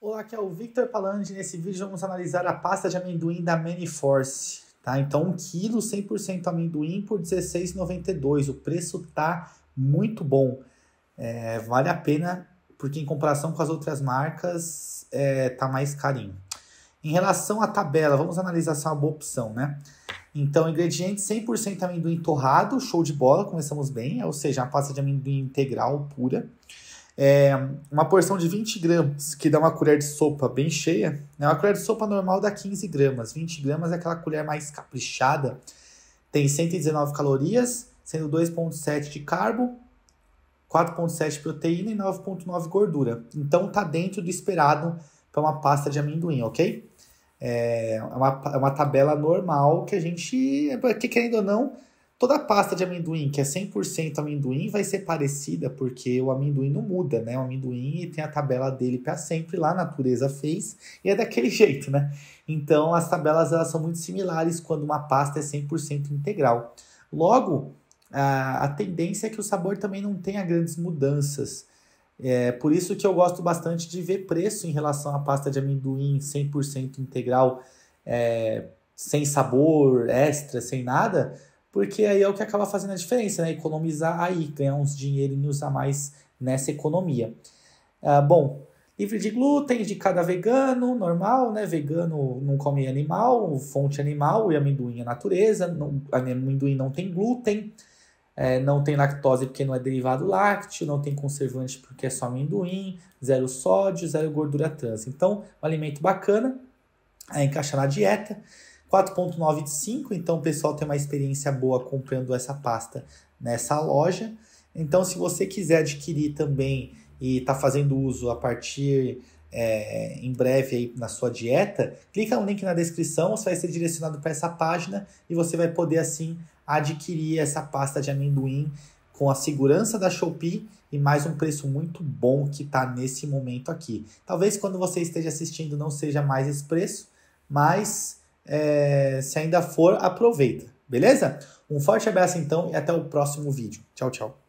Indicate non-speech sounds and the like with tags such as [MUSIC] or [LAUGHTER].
Olá, aqui é o Victor Palange. Nesse vídeo vamos analisar a pasta de amendoim da Maniforce. Tá? Então, 1 kg 100% amendoim por R$16,92. O preço tá muito bom. É, vale a pena, porque em comparação com as outras marcas, é, tá mais carinho. Em relação à tabela, vamos analisar se é uma boa opção, né? Então, ingrediente 100% amendoim torrado, show de bola, começamos bem, ou seja, a pasta de amendoim integral pura. É, uma porção de 20 gramas, que dá uma colher de sopa bem cheia. Né? Uma colher de sopa normal dá 15 gramas. 20 gramas é aquela colher mais caprichada. Tem 119 calorias, sendo 2,7 de carbo, 4,7 de proteína e 9,9 gordura. Então tá dentro do esperado para uma pasta de amendoim, ok? É, é uma, é uma tabela normal que a gente, que querendo ou não, toda pasta de amendoim que é 100% amendoim vai ser parecida, porque o amendoim não muda, né? O amendoim tem a tabela dele para sempre lá, a natureza fez, e é daquele [LAUGHS] jeito, né? Então, as tabelas elas são muito similares quando uma pasta é 100% integral. Logo, a, a tendência é que o sabor também não tenha grandes mudanças. É por isso que eu gosto bastante de ver preço em relação à pasta de amendoim 100% integral, é, sem sabor, extra, sem nada, porque aí é o que acaba fazendo a diferença, né? Economizar aí, ganhar uns dinheirinhos a mais nessa economia. Ah, bom, livre de glúten, de cada vegano, normal, né? Vegano não come animal, fonte animal e amendoim é natureza, não, amendoim não tem glúten. É, não tem lactose porque não é derivado lácteo, não tem conservante porque é só amendoim, zero sódio, zero gordura trans. Então, um alimento bacana a é encaixar na dieta. 4.9 de 5, então o pessoal tem uma experiência boa comprando essa pasta nessa loja. Então, se você quiser adquirir também e está fazendo uso a partir é, em breve aí na sua dieta, clica no link na descrição, você vai ser direcionado para essa página e você vai poder assim adquirir essa pasta de amendoim com a segurança da Shopee e mais um preço muito bom que está nesse momento aqui. Talvez quando você esteja assistindo não seja mais esse preço, mas é, se ainda for, aproveita, beleza? Um forte abraço então e até o próximo vídeo. Tchau, tchau.